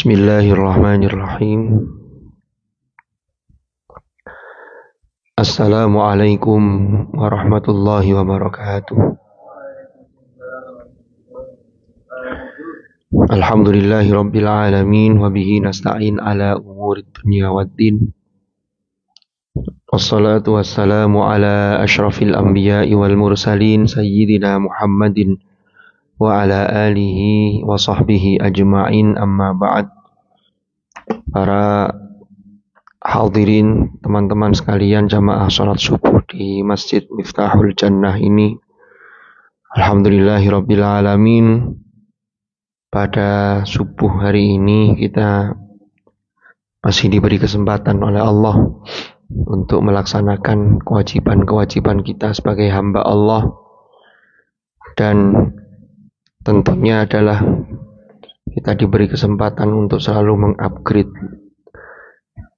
بسم الله الرحمن الرحيم السلام عليكم ورحمة الله وبركاته الحمد لله رب العالمين وبه نستعين على أمور الدنيا والدين والصلاة والسلام على أشرف الأنبياء والمرسلين سيدنا محمد وعلى آله وصحبه أجمعين أما بعد para hadirin, teman-teman sekalian jamaah sholat subuh di Masjid Miftahul Jannah ini. alamin. Pada subuh hari ini kita masih diberi kesempatan oleh Allah untuk melaksanakan kewajiban-kewajiban kita sebagai hamba Allah dan tentunya adalah kita diberi kesempatan untuk selalu mengupgrade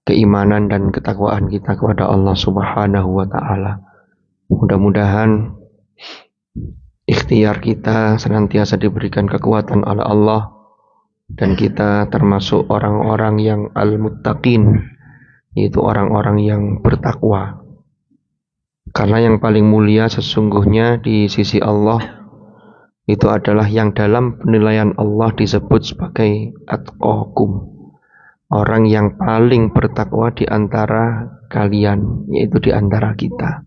keimanan dan ketakwaan kita kepada Allah Subhanahu wa taala. Mudah-mudahan ikhtiar kita senantiasa diberikan kekuatan oleh Allah dan kita termasuk orang-orang yang al-muttaqin yaitu orang-orang yang bertakwa. Karena yang paling mulia sesungguhnya di sisi Allah itu adalah yang dalam penilaian Allah disebut sebagai atqakum orang yang paling bertakwa di antara kalian yaitu di antara kita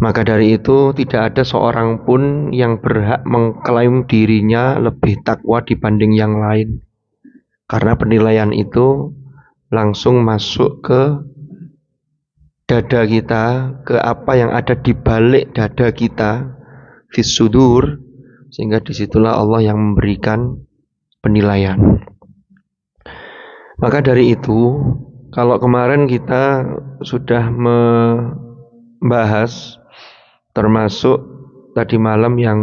maka dari itu tidak ada seorang pun yang berhak mengklaim dirinya lebih takwa dibanding yang lain karena penilaian itu langsung masuk ke dada kita ke apa yang ada di balik dada kita fisudur sehingga disitulah Allah yang memberikan penilaian. Maka dari itu, kalau kemarin kita sudah membahas termasuk tadi malam yang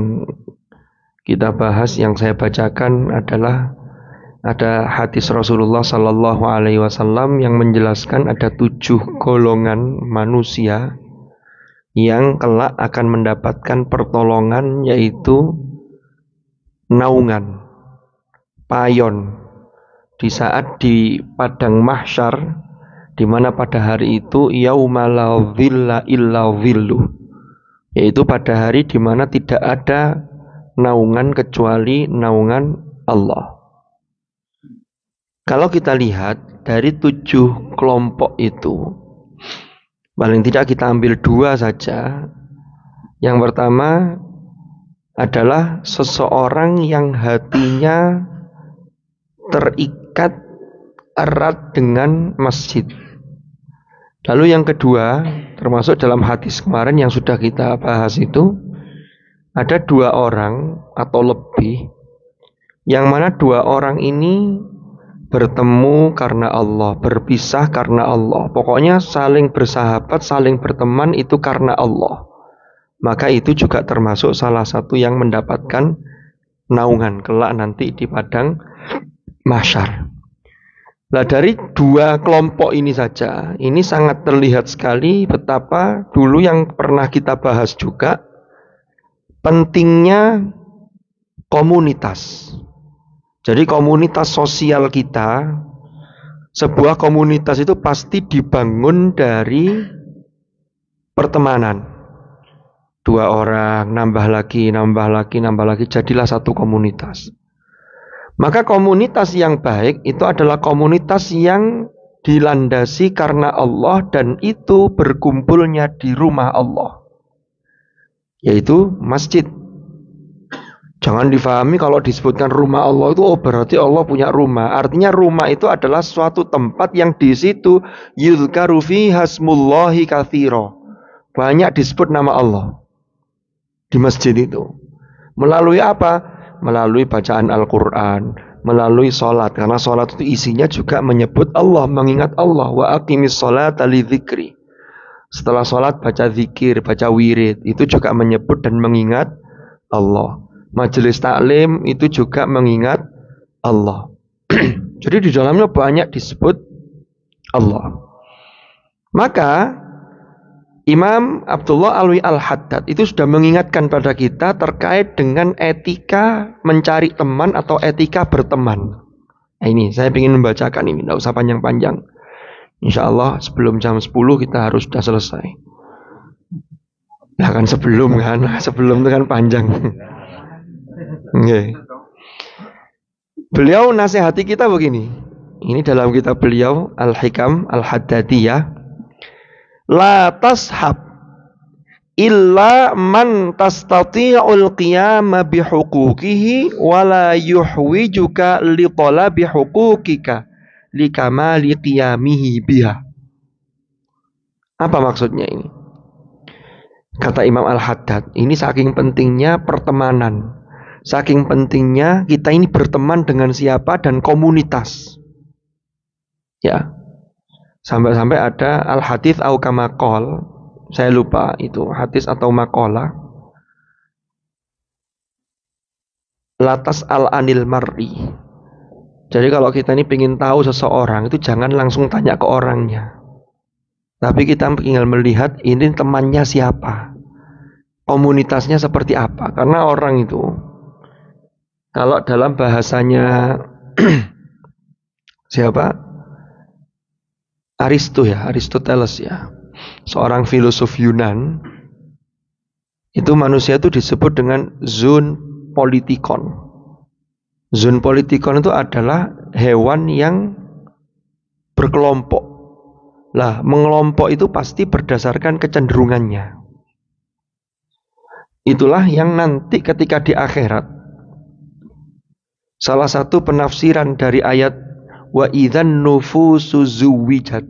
kita bahas yang saya bacakan adalah ada hadis Rasulullah Sallallahu Alaihi Wasallam yang menjelaskan ada tujuh golongan manusia yang kelak akan mendapatkan pertolongan yaitu naungan payon di saat di padang mahsyar di mana pada hari itu yaumala dhilla illa dhillu yaitu pada hari di mana tidak ada naungan kecuali naungan Allah. Kalau kita lihat dari tujuh kelompok itu, Paling tidak kita ambil dua saja. Yang pertama adalah seseorang yang hatinya terikat erat dengan masjid. Lalu yang kedua, termasuk dalam hadis kemarin yang sudah kita bahas itu, ada dua orang atau lebih, yang mana dua orang ini bertemu karena Allah, berpisah karena Allah. Pokoknya saling bersahabat, saling berteman itu karena Allah. Maka itu juga termasuk salah satu yang mendapatkan naungan kelak nanti di padang mahsyar. lah dari dua kelompok ini saja, ini sangat terlihat sekali betapa dulu yang pernah kita bahas juga pentingnya komunitas jadi komunitas sosial kita, sebuah komunitas itu pasti dibangun dari pertemanan. Dua orang, nambah lagi, nambah lagi, nambah lagi, jadilah satu komunitas. Maka komunitas yang baik itu adalah komunitas yang dilandasi karena Allah dan itu berkumpulnya di rumah Allah. Yaitu masjid. Jangan difahami kalau disebutkan rumah Allah itu oh berarti Allah punya rumah. Artinya rumah itu adalah suatu tempat yang di situ yuzkaru hasmullahi kathiro. Banyak disebut nama Allah di masjid itu. Melalui apa? Melalui bacaan Al-Qur'an, melalui salat karena salat itu isinya juga menyebut Allah, mengingat Allah wa aqimis salata lidzikri. Setelah salat baca zikir, baca wirid, itu juga menyebut dan mengingat Allah. Majelis taklim itu juga mengingat Allah. Jadi di dalamnya banyak disebut Allah. Maka Imam Abdullah Alwi Al-Haddad itu sudah mengingatkan pada kita terkait dengan etika mencari teman atau etika berteman. Nah, ini saya ingin membacakan ini, tidak usah panjang-panjang. Insya Allah sebelum jam 10 kita harus sudah selesai. Nah kan sebelum kan, sebelum itu kan panjang. Okay. Iya. Beliau nasihati kita begini. Ini dalam kitab beliau Al-Hikam Al-Haddadiyah. La tashab illa man tastati'ul qiyama bihuquqihi wa la yuhwijuka li talabi huquqika li kamali qiyamihi biha. Apa maksudnya ini? Kata Imam Al-Haddad, ini saking pentingnya pertemanan Saking pentingnya kita ini berteman dengan siapa dan komunitas. Ya. Sampai-sampai ada al hadis au kamakol. Saya lupa itu hadis atau makola. Latas al anil mar'i. Jadi kalau kita ini ingin tahu seseorang itu jangan langsung tanya ke orangnya. Tapi kita tinggal melihat ini temannya siapa. Komunitasnya seperti apa. Karena orang itu kalau dalam bahasanya siapa? Aristo ya, Aristoteles ya. Seorang filosof Yunan. Itu manusia itu disebut dengan zoon politikon. Zoon politikon itu adalah hewan yang berkelompok. Lah, mengelompok itu pasti berdasarkan kecenderungannya. Itulah yang nanti ketika di akhirat Salah satu penafsiran dari ayat wa idzan nufusu zuwijat.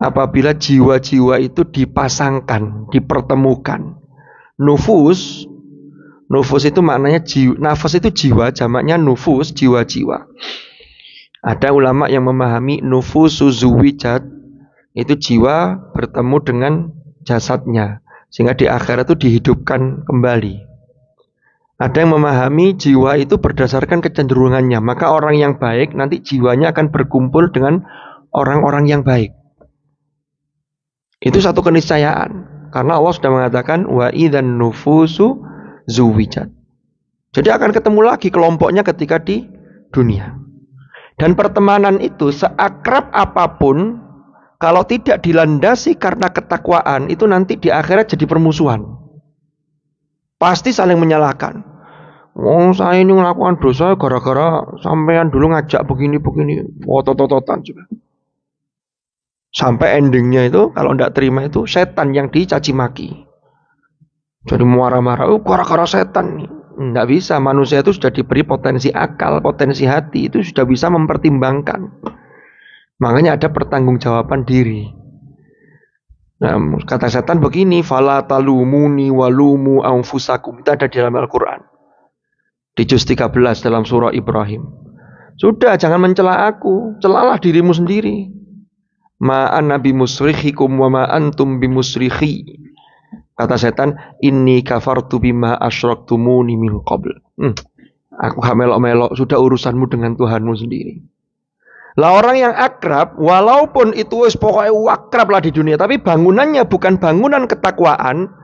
Apabila jiwa-jiwa itu dipasangkan, dipertemukan. Nufus Nufus itu maknanya jiwa, nafas itu jiwa, jamaknya nufus, jiwa-jiwa. Ada ulama yang memahami nufus zuwijat itu jiwa bertemu dengan jasadnya sehingga di akhirat itu dihidupkan kembali. Ada yang memahami jiwa itu berdasarkan kecenderungannya, maka orang yang baik nanti jiwanya akan berkumpul dengan orang-orang yang baik. Itu satu keniscayaan, karena Allah sudah mengatakan wa idan nufusu zuwijat. Jadi akan ketemu lagi kelompoknya ketika di dunia. Dan pertemanan itu seakrab apapun, kalau tidak dilandasi karena ketakwaan, itu nanti di akhirat jadi permusuhan. Pasti saling menyalahkan. Oh, saya ini melakukan dosa gara-gara sampean dulu ngajak begini-begini. wototototan juga. Sampai endingnya itu, kalau tidak terima itu, setan yang dicaci maki. Jadi muara marah oh, gara-gara setan. Tidak bisa, manusia itu sudah diberi potensi akal, potensi hati, itu sudah bisa mempertimbangkan. Makanya ada pertanggungjawaban diri. Nah, kata setan begini, fala talumuni walumu anfusakum. Itu ada di dalam Al-Qur'an. Di juz 13 dalam surah Ibrahim. Sudah jangan mencela aku, celalah dirimu sendiri. Ma'an nabi musrihikum wa ma'antum bimusrihi. Kata setan, kafar kafartu bima asyraktumuni min qabl. Hmm. Aku melok-melok sudah urusanmu dengan Tuhanmu sendiri. Lah orang yang akrab, walaupun itu wis pokoknya akrab lah di dunia, tapi bangunannya bukan bangunan ketakwaan.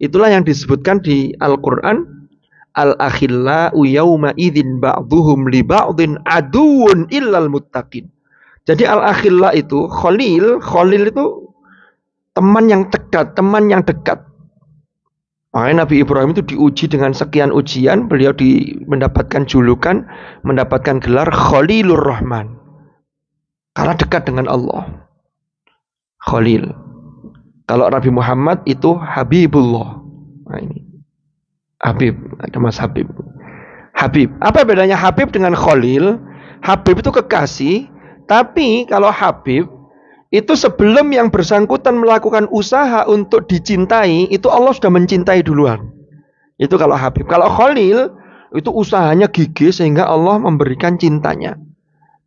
Itulah yang disebutkan di Al-Qur'an Al-akhilla uyauma idin Ba'duhum li ba'din aduun illal muttaqin. Jadi al-akhilla itu khalil, khalil itu teman yang dekat, teman yang dekat. Makanya Nabi Ibrahim itu diuji dengan sekian ujian, beliau di, mendapatkan julukan, mendapatkan gelar Khalilur Rahman. Karena dekat dengan Allah. Khalil. Kalau Nabi Muhammad itu Habibullah. Nah ini. Habib, ada Mas Habib. Habib. Apa bedanya Habib dengan Khalil? Habib itu kekasih, tapi kalau Habib itu sebelum yang bersangkutan melakukan usaha untuk dicintai, itu Allah sudah mencintai duluan. Itu kalau Habib. Kalau Khalil itu usahanya gigih sehingga Allah memberikan cintanya.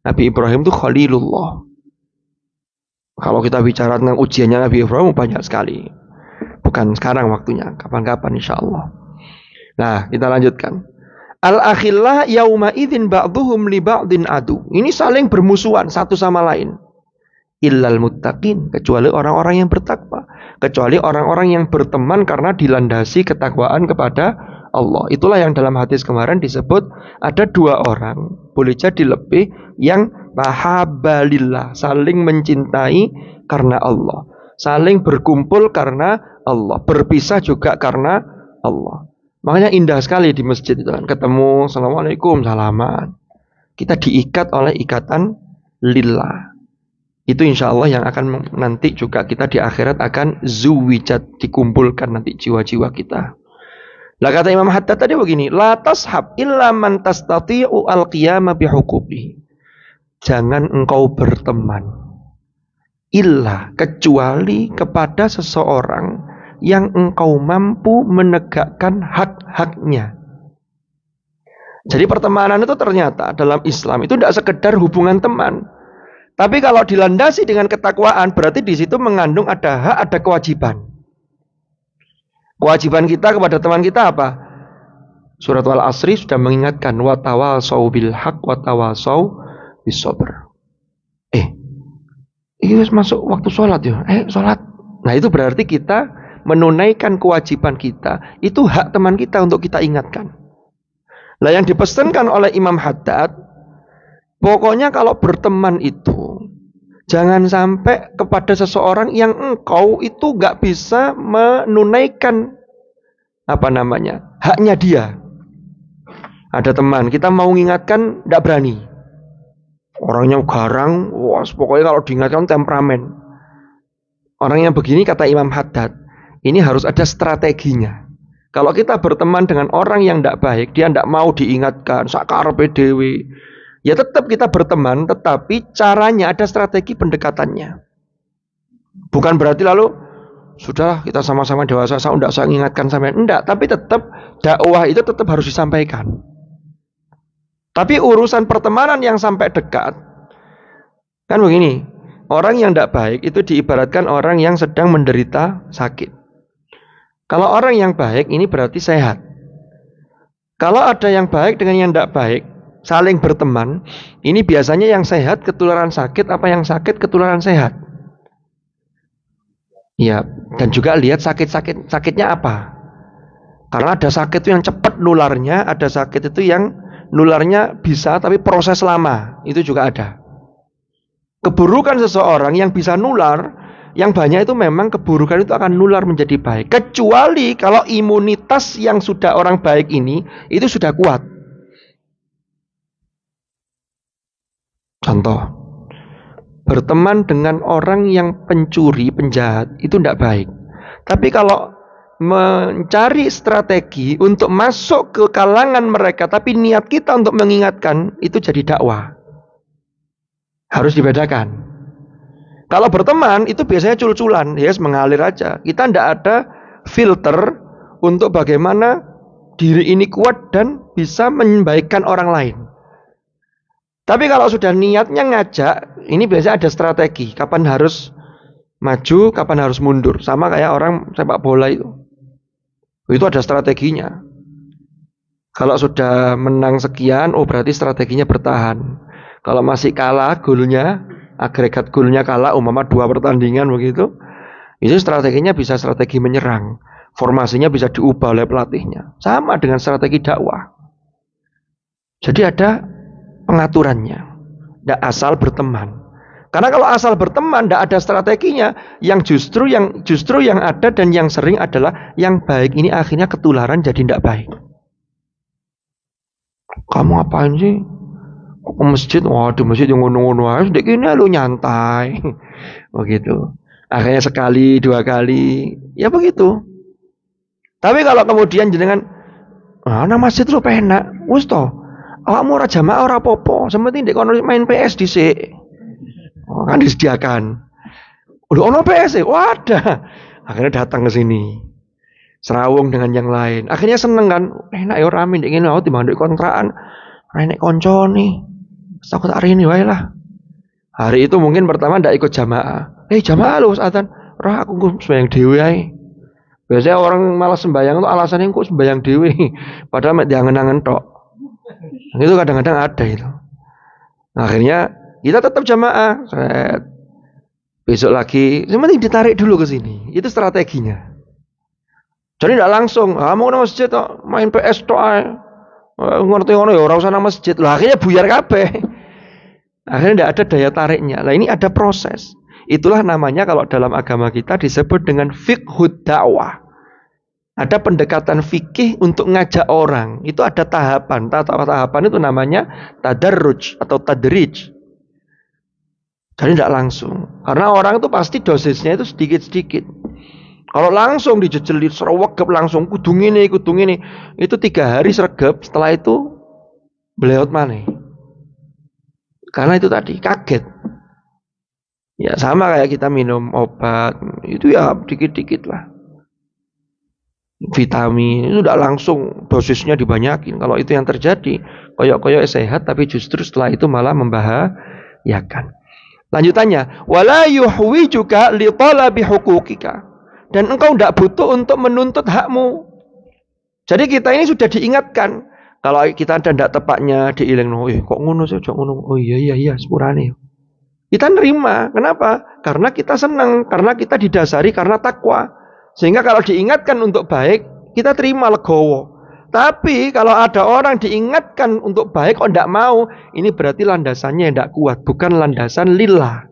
Nabi Ibrahim itu Khalilullah. Kalau kita bicara tentang ujiannya Nabi Ibrahim banyak sekali. Bukan sekarang waktunya, kapan-kapan insya Allah. Nah, kita lanjutkan. Al-akhillah yauma idzin ba'dhuhum li ba'dhin adu. Ini saling bermusuhan satu sama lain. Illal muttaqin, kecuali orang-orang yang bertakwa, kecuali orang-orang yang berteman karena dilandasi ketakwaan kepada Allah. Itulah yang dalam hadis kemarin disebut ada dua orang, boleh jadi lebih, yang mahabalillah, saling mencintai karena Allah. Saling berkumpul karena Allah, berpisah juga karena Allah. Makanya indah sekali di masjid itu kan ketemu, assalamualaikum, salaman. Kita diikat oleh ikatan lillah. Itu insya Allah yang akan nanti juga kita di akhirat akan zuwijat dikumpulkan nanti jiwa-jiwa kita. Lah kata Imam Hatta tadi begini, la tashab illa man tastati'u al-qiyama bihuquqihi. Jangan engkau berteman illa kecuali kepada seseorang yang engkau mampu menegakkan hak-haknya. Jadi pertemanan itu ternyata dalam Islam itu tidak sekedar hubungan teman. Tapi kalau dilandasi dengan ketakwaan berarti di situ mengandung ada hak, ada kewajiban. Kewajiban kita kepada teman kita apa? Surat Al-Asri sudah mengingatkan saw bil saw di sober. Eh, ini masuk waktu sholat ya. Eh, sholat. Nah itu berarti kita menunaikan kewajiban kita. Itu hak teman kita untuk kita ingatkan. Nah yang dipesankan oleh Imam Haddad, pokoknya kalau berteman itu Jangan sampai kepada seseorang yang engkau itu gak bisa menunaikan apa namanya haknya dia. Ada teman, kita mau mengingatkan gak berani. Orangnya garang, wah pokoknya kalau diingatkan temperamen. Orang yang begini kata Imam Haddad, ini harus ada strateginya. Kalau kita berteman dengan orang yang tidak baik, dia tidak mau diingatkan, sakar PDW, ya tetap kita berteman, tetapi caranya ada strategi pendekatannya. Bukan berarti lalu sudahlah kita sama-sama dewasa, saya tidak saya ingatkan sampai enggak, tapi tetap dakwah itu tetap harus disampaikan. Tapi urusan pertemanan yang sampai dekat kan begini, orang yang tidak baik itu diibaratkan orang yang sedang menderita sakit. Kalau orang yang baik ini berarti sehat. Kalau ada yang baik dengan yang tidak baik, saling berteman, ini biasanya yang sehat ketularan sakit, apa yang sakit ketularan sehat. Ya, dan juga lihat sakit-sakit sakitnya apa. Karena ada sakit itu yang cepat nularnya, ada sakit itu yang nularnya bisa tapi proses lama, itu juga ada. Keburukan seseorang yang bisa nular, yang banyak itu memang keburukan itu akan nular menjadi baik. Kecuali kalau imunitas yang sudah orang baik ini itu sudah kuat. Contoh, berteman dengan orang yang pencuri, penjahat itu tidak baik. Tapi kalau mencari strategi untuk masuk ke kalangan mereka, tapi niat kita untuk mengingatkan itu jadi dakwah. Harus dibedakan. Kalau berteman itu biasanya cul-culan, yes mengalir aja. Kita tidak ada filter untuk bagaimana diri ini kuat dan bisa membaikkan orang lain. Tapi kalau sudah niatnya ngajak, ini biasanya ada strategi. Kapan harus maju, kapan harus mundur. Sama kayak orang sepak bola itu. Itu ada strateginya. Kalau sudah menang sekian, oh berarti strateginya bertahan. Kalau masih kalah golnya, agregat golnya kalah, umpama dua pertandingan begitu, itu strateginya bisa strategi menyerang. Formasinya bisa diubah oleh pelatihnya. Sama dengan strategi dakwah. Jadi ada pengaturannya. Tidak asal berteman. Karena kalau asal berteman tidak ada strateginya, yang justru yang justru yang ada dan yang sering adalah yang baik ini akhirnya ketularan jadi tidak baik. Kamu ngapain sih? Kok ke masjid? Waduh, masjid yang ngono-ngono aja, ini lu nyantai. Begitu. Akhirnya sekali, dua kali, ya begitu. Tapi kalau kemudian jenengan, ah, nah masjid lu penak, wis mau raja jamaah orang popo, sementing ndek kono main PS di si. Oh, kan disediakan. Udah ono PS, e? wadah. Akhirnya datang ke sini. Serawung dengan yang lain. Akhirnya seneng kan. Enak ya orang ndek ingin mau timbang ndek kontrakan. Renek konco nih. Takut hari ini wae lah. Hari itu mungkin pertama ndak ikut jamaah. Eh jamaah lu saatan, Ora aku sembahyang Dewi. Ay. Biasanya orang malas sembahyang itu alasannya kok sembahyang dewi. Padahal dia ngenang ngentok tok itu kadang-kadang ada itu. Akhirnya kita tetap jamaah. Besok lagi, nih ditarik dulu ke sini. Itu strateginya. Jadi tidak langsung, ah, mau nama masjid toh, main PS toh, eh, ngerti ngono ya orang sana masjid. Lah akhirnya buyar kabeh. Akhirnya tidak ada daya tariknya. Nah ini ada proses. Itulah namanya kalau dalam agama kita disebut dengan fikhud dakwah. Ada pendekatan fikih untuk ngajak orang. Itu ada tahapan. Tahapan itu namanya tadarruj atau tadrij. Jadi tidak langsung. Karena orang itu pasti dosisnya itu sedikit-sedikit. Kalau langsung dijejeli serwegep langsung kudung ini, kudung ini. Itu tiga hari sergap setelah itu beliau mana? Karena itu tadi kaget. Ya sama kayak kita minum obat. Itu ya dikit-dikit lah vitamin itu tidak langsung dosisnya dibanyakin kalau itu yang terjadi koyok-koyok sehat tapi justru setelah itu malah membahayakan lanjutannya wala juga li talabi hukukika dan engkau tidak butuh untuk menuntut hakmu jadi kita ini sudah diingatkan kalau kita ada tidak tepatnya diiling oh, eh, kok ngono sih ngono oh iya iya iya sepurane kita nerima kenapa karena kita senang karena kita didasari karena takwa sehingga kalau diingatkan untuk baik, kita terima legowo. Tapi kalau ada orang diingatkan untuk baik, oh tidak mau, ini berarti landasannya yang tidak kuat, bukan landasan lila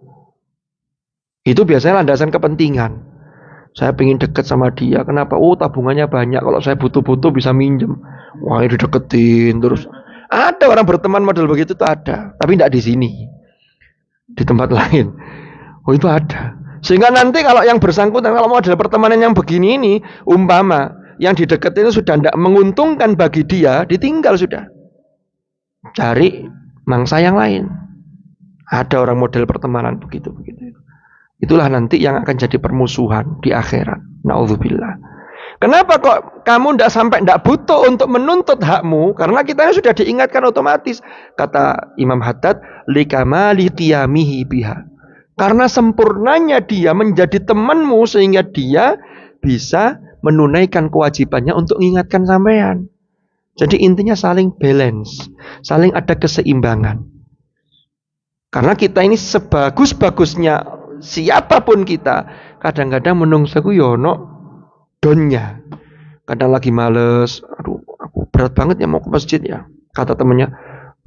Itu biasanya landasan kepentingan. Saya ingin dekat sama dia, kenapa? Oh tabungannya banyak, kalau saya butuh-butuh bisa minjem. Wah ini deketin terus. Ada orang berteman model begitu itu ada, tapi tidak di sini, di tempat lain. Oh itu ada. Sehingga nanti kalau yang bersangkutan kalau mau ada pertemanan yang begini ini, umpama yang ini sudah tidak menguntungkan bagi dia, ditinggal sudah. Cari mangsa yang lain. Ada orang model pertemanan begitu begitu. Itulah nanti yang akan jadi permusuhan di akhirat. Nauzubillah. Kenapa kok kamu tidak sampai tidak butuh untuk menuntut hakmu? Karena kita sudah diingatkan otomatis. Kata Imam Haddad, likamali qiyamihi biha. Karena sempurnanya dia menjadi temanmu sehingga dia bisa menunaikan kewajibannya untuk mengingatkan sampean. Jadi intinya saling balance, saling ada keseimbangan. Karena kita ini sebagus-bagusnya siapapun kita, kadang-kadang menungsaku yono ya donnya. Kadang lagi males, aduh aku berat banget ya mau ke masjid ya. Kata temannya,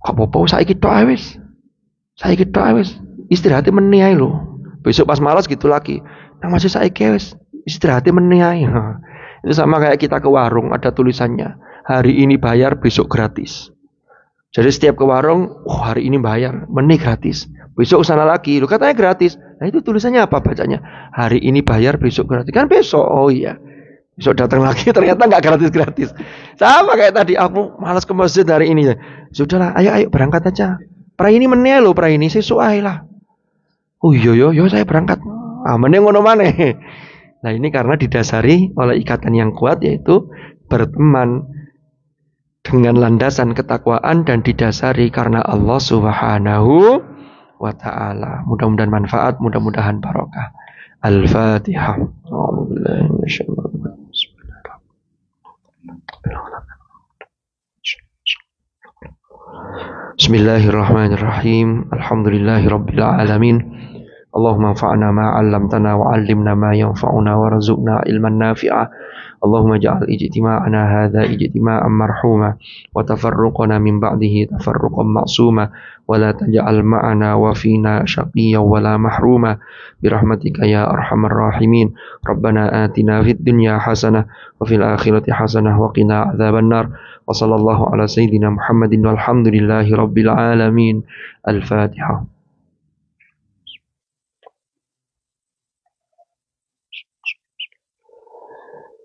kok apa-apa saya kita awis. Saya kita awis istirahatnya meniai loh besok pas malas gitu lagi nah maksud saya kewes istirahatnya meniai itu sama kayak kita ke warung ada tulisannya hari ini bayar besok gratis jadi setiap ke warung, oh hari ini bayar, meni gratis. Besok sana lagi, lu katanya gratis. Nah itu tulisannya apa bacanya? Hari ini bayar, besok gratis. Kan besok, oh iya. Besok datang lagi, ternyata nggak gratis-gratis. Sama kayak tadi, aku malas ke masjid hari ini. Sudahlah, ayo ayo berangkat aja. Pra ini meni lo, pra ini sesuai lah oh iya yo iya, yo iya, saya berangkat Ah ah, ngono mana nah ini karena didasari oleh ikatan yang kuat yaitu berteman dengan landasan ketakwaan dan didasari karena Allah Subhanahu wa taala. Mudah-mudahan manfaat, mudah-mudahan barokah. Al-Fatihah. بسم الله الرحمن الرحيم الحمد لله رب العالمين اللهم انفعنا ما علمتنا وعلمنا ما ينفعنا وارزقنا علما نافعا اللهم اجعل اجتماعنا هذا اجتماعا مرحوما وتفرقنا من بعده تفرقا معصوما ولا تجعل معنا وفينا شقيا ولا محروما برحمتك يا ارحم الراحمين ربنا اتنا في الدنيا حسنه وفي الاخره حسنه وقنا عذاب النار وصلى الله على سيدنا محمد والحمد لله رب العالمين الفاتحة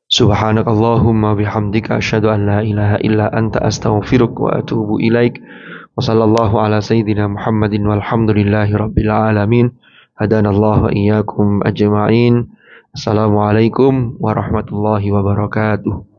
سبحانك اللهم بحمدك أشهد أن لا إله إلا أنت أستغفرك وأتوب إليك وصلى الله على سيدنا محمد والحمد لله رب العالمين هدانا الله وإياكم أجمعين السلام عليكم ورحمة الله وبركاته